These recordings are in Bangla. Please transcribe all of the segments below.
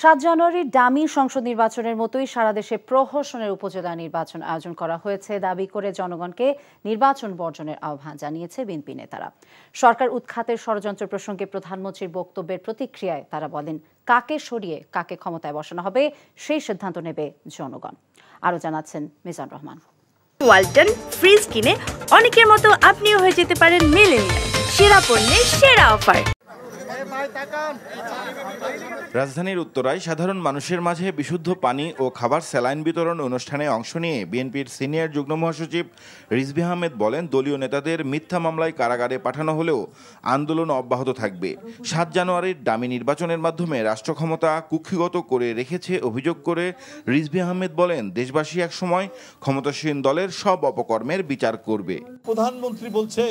সাত জানুয়ারির ডামি সংসদ নির্বাচনের মতোই সারা দেশে প্রহসনের উপজেলা নির্বাচন আয়োজন করা হয়েছে দাবি করে জনগণকে নির্বাচন বর্জনের আহ্বান জানিয়েছে বিএনপি নেতারা সরকার উৎখাতের ষড়যন্ত্র প্রসঙ্গে প্রধানমন্ত্রীর বক্তব্যের প্রতিক্রিয়ায় তারা বলেন কাকে সরিয়ে কাকে ক্ষমতায় বসানো হবে সেই সিদ্ধান্ত নেবে জনগণ আরও জানাচ্ছেন মিজান রহমান ওয়ালটন ফ্রিজ কিনে অনেকের মতো আপনিও হয়ে যেতে পারেন মেলেনিয়া সেরা পণ্যের সেরা অফার রাজধানীর উত্তরায় সাধারণ মানুষের মাঝে বিশুদ্ধ পানি ও খাবার স্যালাইন বিতরণ অনুষ্ঠানে অংশ নিয়ে বিএনপির সিনিয়র যুগ্ম মহাসচিব রিজবি আহমেদ বলেন দলীয় নেতাদের মিথ্যা মামলায় কারাগারে পাঠানো হলেও আন্দোলন অব্যাহত থাকবে সাত জানুয়ারির ডামি নির্বাচনের মাধ্যমে রাষ্ট্র ক্ষমতা কুক্ষিগত করে রেখেছে অভিযোগ করে রিজবি আহমেদ বলেন দেশবাসী একসময় ক্ষমতাসীন দলের সব অপকর্মের বিচার করবে প্রধানমন্ত্রী বলছে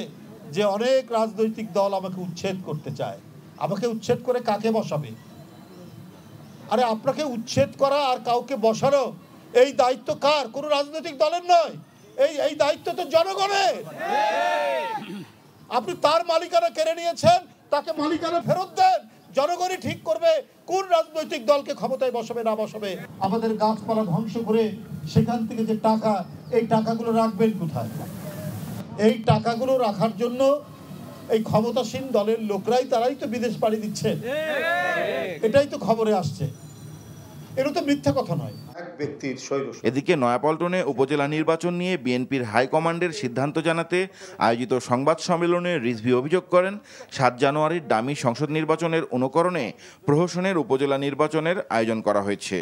যে অনেক রাজনৈতিক দল আমাকে উচ্ছেদ করতে চায় আমাকে উচ্ছেদ করে কাকে বসাবে আরে আপনাকে উচ্ছেদ করা আর কাউকে বসানো এই দায়িত্ব কার কোনো রাজনৈতিক দলের নয় এই এই দায়িত্ব তো জনগণের আপনি তার মালিকানা কেড়ে নিয়েছেন তাকে মালিকানা ফেরত দেন জনগণই ঠিক করবে কোন রাজনৈতিক দলকে ক্ষমতায় বসাবে না বসাবে আমাদের গাছপালা ধ্বংস করে সেখান থেকে যে টাকা এই টাকাগুলো রাখবেন কোথায় এই টাকাগুলো রাখার জন্য এই ক্ষমতাসীন দলের লোকরাই তারাই তো বিদেশ পাড়ি দিচ্ছে এটাই তো খবরে আসছে এটা তো মিথ্যা কথা নয় এদিকে নয়াপল্টনে উপজেলা নির্বাচন নিয়ে বিএনপির হাইকমান্ডের সিদ্ধান্ত জানাতে আয়োজিত সংবাদ সম্মেলনে রিজভি অভিযোগ করেন সাত জানুয়ারির ডামি সংসদ নির্বাচনের অনুকরণে প্রহসনের উপজেলা নির্বাচনের আয়োজন করা হয়েছে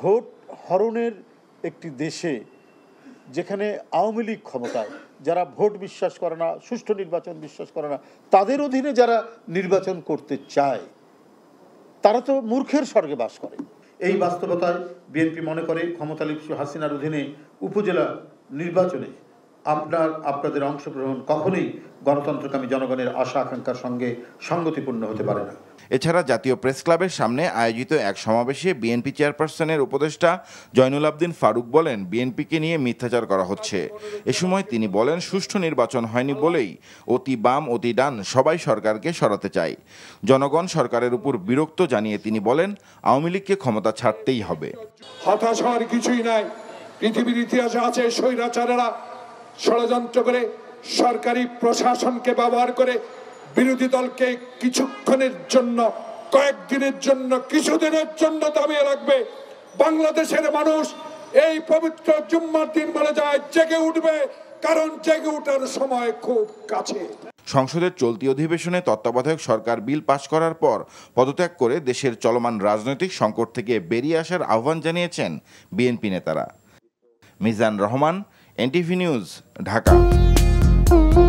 ভোট হরণের একটি দেশে যেখানে আওয়ামী লীগ ক্ষমতায় যারা ভোট বিশ্বাস করে না সুষ্ঠু নির্বাচন বিশ্বাস করে না তাদের অধীনে যারা নির্বাচন করতে চায় তারা তো মূর্খের স্বর্গে বাস করে এই বাস্তবতায় বিএনপি মনে করে ক্ষমতালিপ্সু হাসিনার অধীনে উপজেলা নির্বাচনে আপনার আপনাদের অংশগ্রহণ কখনোই গণতন্ত্রকামী জনগণের আশা আকাঙ্ক্ষার সঙ্গে সঙ্গতিপূর্ণ হতে পারে না এছাড়া জাতীয় প্রেস ক্লাবের সামনে আয়োজিত এক সমাবেশে বিএনপি চেয়ারপারসনের উপদেষ্টা জয়নুল আবদিন ফারুক বলেন বিএনপিকে নিয়ে মিথ্যাচার করা হচ্ছে এ সময় তিনি বলেন সুষ্ঠু নির্বাচন হয়নি বলেই অতি বাম অতি ডান সবাই সরকারকে সরাতে চায় জনগণ সরকারের উপর বিরক্ত জানিয়ে তিনি বলেন আওয়ামী লীগকে ক্ষমতা ছাড়তেই হবে হতাশ হওয়ার কিছুই নাই পৃথিবীর ইতিহাসে আছে স্বৈরাচারেরা ষড়যন্ত্র করে সরকারি প্রশাসনকে ব্যবহার করে বিরোধী দলকে কিছুক্ষণের জন্য কয়েকদিনের জন্য কিছুদিনের জন্য দাবিয়ে রাখবে বাংলাদেশের মানুষ এই পবিত্র জুম্মার দিন বলে যায় জেগে উঠবে কারণ জেগে উঠার সময় খুব কাছে সংসদের চলতি অধিবেশনে তত্ত্বাবধায়ক সরকার বিল পাশ করার পর পদত্যাগ করে দেশের চলমান রাজনৈতিক সংকট থেকে বেরিয়ে আসার আহ্বান জানিয়েছেন বিএনপি নেতারা মিজান রহমান एनटीवी न्यूज़ ढाका